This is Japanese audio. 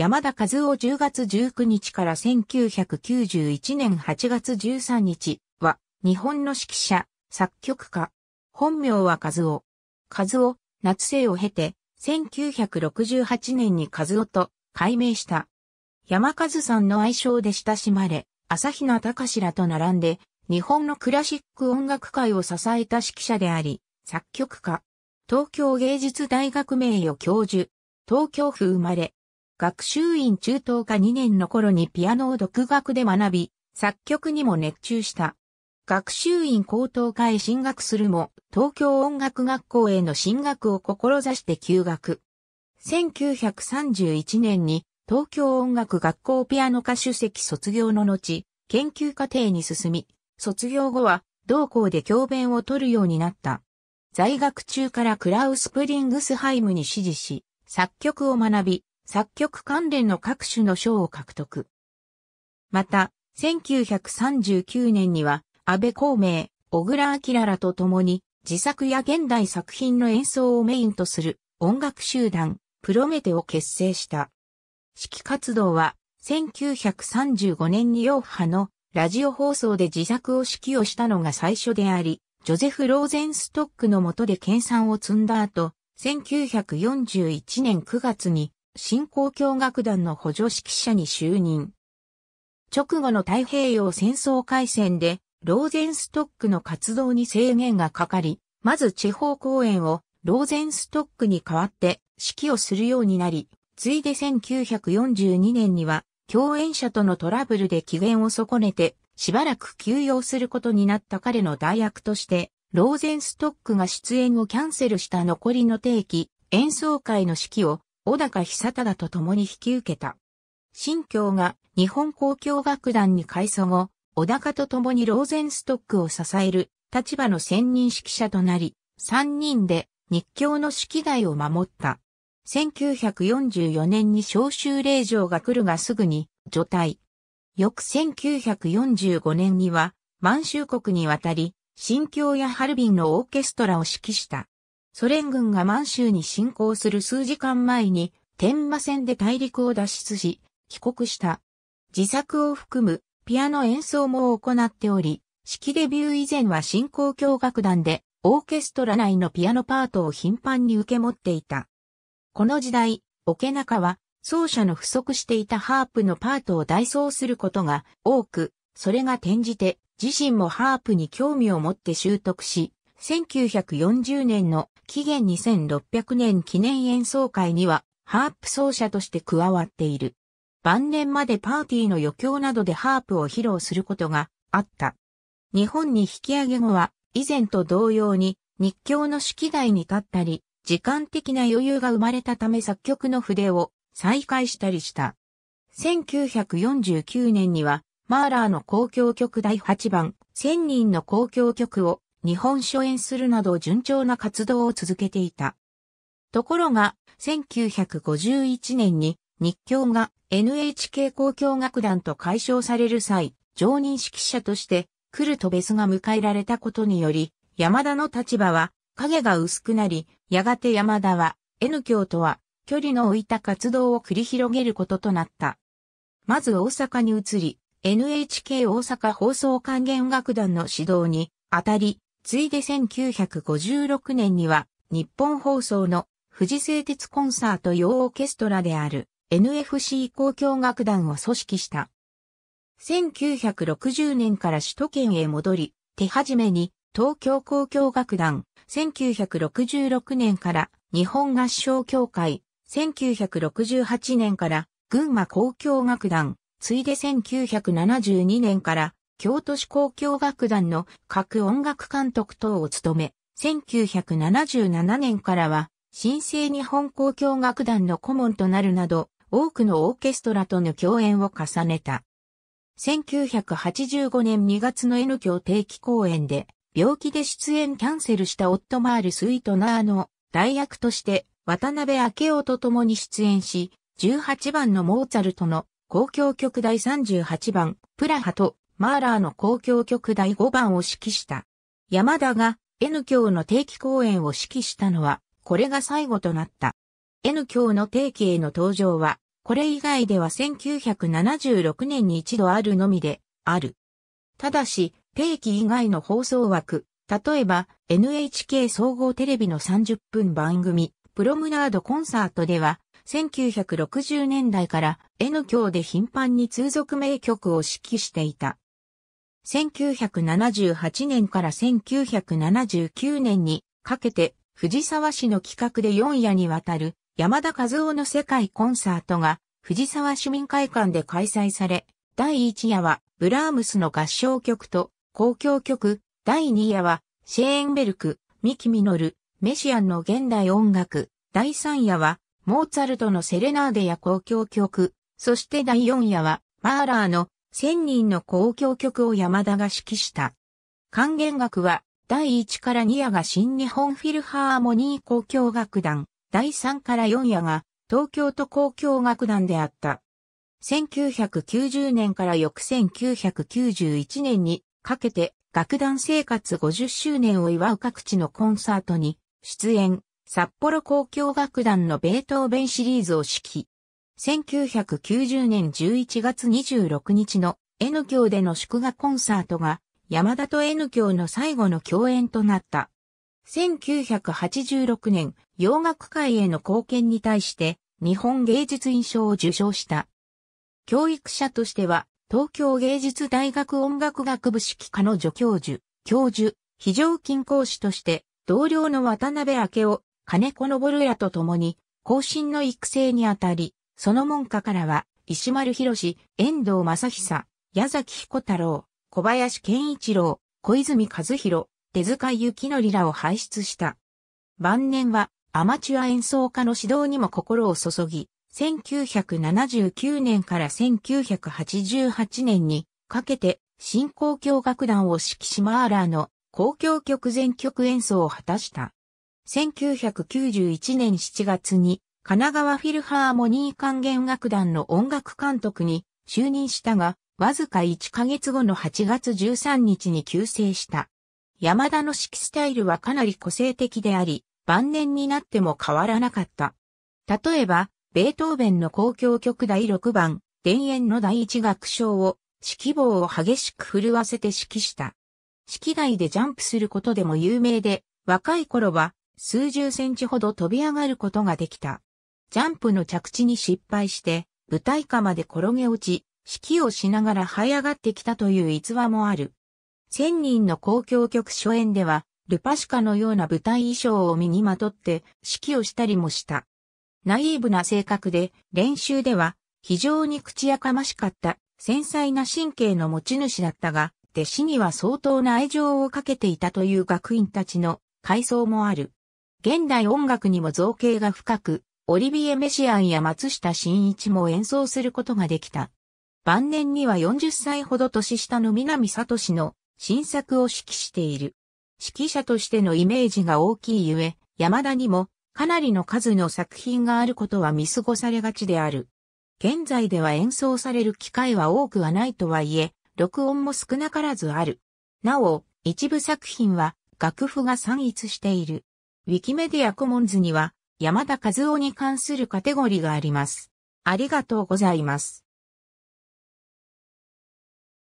山田和夫10月19日から1991年8月13日は、日本の指揮者、作曲家。本名は和夫。和夫、夏生を経て、1968年に和夫と改名した。山和さんの愛称で親しまれ、朝比奈隆らと並んで、日本のクラシック音楽界を支えた指揮者であり、作曲家。東京芸術大学名誉教授。東京府生まれ、学習院中等科2年の頃にピアノを独学で学び、作曲にも熱中した。学習院高等科へ進学するも、東京音楽学校への進学を志して休学。1931年に東京音楽学校ピアノ科主席卒業の後、研究課程に進み、卒業後は同校で教鞭を取るようになった。在学中からクラウス・プリングスハイムに指示し、作曲を学び、作曲関連の各種の賞を獲得。また、1939年には、安倍孔明、小倉明らと共に、自作や現代作品の演奏をメインとする音楽集団、プロメテを結成した。指揮活動は、1935年にヨッハのラジオ放送で自作を指揮をしたのが最初であり、ジョゼフ・ローゼンストックの下で研鑽を積んだ後、1941年9月に新興教楽団の補助指揮者に就任。直後の太平洋戦争開戦で、ローゼンストックの活動に制限がかかり、まず地方公演をローゼンストックに代わって指揮をするようになり、ついで1942年には共演者とのトラブルで機嫌を損ねて、しばらく休養することになった彼の代役として、ローゼンストックが出演をキャンセルした残りの定期演奏会の指揮を小高久忠と共に引き受けた。新京が日本交響楽団に改装後、小高と共にローゼンストックを支える立場の専任指揮者となり、3人で日教の指揮台を守った。1944年に召集令状が来るがすぐに除隊。翌1945年には満州国に渡り、新京やハルビンのオーケストラを指揮した。ソ連軍が満州に侵攻する数時間前に、天馬戦で大陸を脱出し、帰国した。自作を含むピアノ演奏も行っており、式デビュー以前は新興教楽団で、オーケストラ内のピアノパートを頻繁に受け持っていた。この時代、桶中は、奏者の不足していたハープのパートを代奏することが多く、それが転じて、自身もハープに興味を持って習得し、1940年の紀元2600年記念演奏会には、ハープ奏者として加わっている。晩年までパーティーの余興などでハープを披露することがあった。日本に引き上げ後は、以前と同様に、日教の式台に立ったり、時間的な余裕が生まれたため作曲の筆を再開したりした。1949年には、マーラーの交響曲第8番、1000人の交響曲を日本初演するなど順調な活動を続けていた。ところが、1951年に日教が NHK 交響楽団と解消される際、常任指揮者としてクルトベスが迎えられたことにより、山田の立場は影が薄くなり、やがて山田は N 教とは距離の置いた活動を繰り広げることとなった。まず大阪に移り、NHK 大阪放送管弦楽団の指導に当たり、ついで1956年には、日本放送の富士製鉄コンサート用オーケストラである NFC 交響楽団を組織した。1960年から首都圏へ戻り、手始めに東京交響楽団、1966年から日本合唱協会、1968年から群馬交響楽団、ついで1972年から京都市交響楽団の各音楽監督等を務め、1977年からは、新生日本交響楽団の顧問となるなど、多くのオーケストラとの共演を重ねた。1985年2月の N 響定期公演で、病気で出演キャンセルしたオットマール・スイートナーの代役として渡辺明夫と共に出演し、18番のモーツァルトの交響曲第38番プラハとマーラーの交響曲第5番を指揮した。山田が N 教の定期公演を指揮したのは、これが最後となった。N 教の定期への登場は、これ以外では1976年に一度あるのみで、ある。ただし、定期以外の放送枠、例えば NHK 総合テレビの30分番組、プロムナードコンサートでは、1960年代から N 教で頻繁に通俗名曲を指揮していた。1978年から1979年にかけて藤沢市の企画で4夜にわたる山田和夫の世界コンサートが藤沢市民会館で開催され、第1夜はブラームスの合唱曲と公共曲、第2夜はシェーンベルク、ミキミノル、メシアンの現代音楽、第3夜はモーツァルトのセレナーデや公共曲、そして第4夜はマーラーの1000人の交響曲を山田が指揮した。還元楽は、第1から2夜が新日本フィルハーモニー交響楽団、第3から4夜が東京都交響楽団であった。1990年から翌1991年にかけて楽団生活50周年を祝う各地のコンサートに出演、札幌交響楽団のベートーベンシリーズを指揮、1990年11月26日の N 教での祝賀コンサートが山田と N 教の最後の共演となった。1986年、洋楽界への貢献に対して日本芸術院賞を受賞した。教育者としては、東京芸術大学音楽学部指揮科の助教授、教授、非常勤講師として、同僚の渡辺明夫、金子昇らと共に、後進の育成にあたり、その門下からは、石丸博士、遠藤正久、矢崎彦太郎、小林健一郎、小泉和弘、手塚幸則らを輩出した。晩年は、アマチュア演奏家の指導にも心を注ぎ、1979年から1988年にかけて、新交響楽団を指揮しマーラーの公共曲全曲演奏を果たした。1991年7月に神奈川フィルハーモニー管弦楽団の音楽監督に就任したが、わずか1ヶ月後の8月13日に急成した。山田の指揮スタイルはかなり個性的であり、晩年になっても変わらなかった。例えば、ベートーベンの公共曲第6番、田園の第一楽章を、指揮棒を激しく震わせて指揮した。指揮台でジャンプすることでも有名で、若い頃は数十センチほど飛び上がることができた。ジャンプの着地に失敗して、舞台下まで転げ落ち、指揮をしながら這い上がってきたという逸話もある。千人の交響曲初演では、ルパシカのような舞台衣装を身にまとって指揮をしたりもした。ナイーブな性格で、練習では非常に口やかましかった繊細な神経の持ち主だったが、弟子には相当な愛情をかけていたという学員たちの回想もある。現代音楽にも造形が深く、オリビエ・メシアンや松下真一も演奏することができた。晩年には40歳ほど年下の南聡の新作を指揮している。指揮者としてのイメージが大きいゆえ、山田にもかなりの数の作品があることは見過ごされがちである。現在では演奏される機会は多くはないとはいえ、録音も少なからずある。なお、一部作品は楽譜が散逸している。ウィキメディアコモンズには山田和夫に関するカテゴリがあります。ありがとうございます。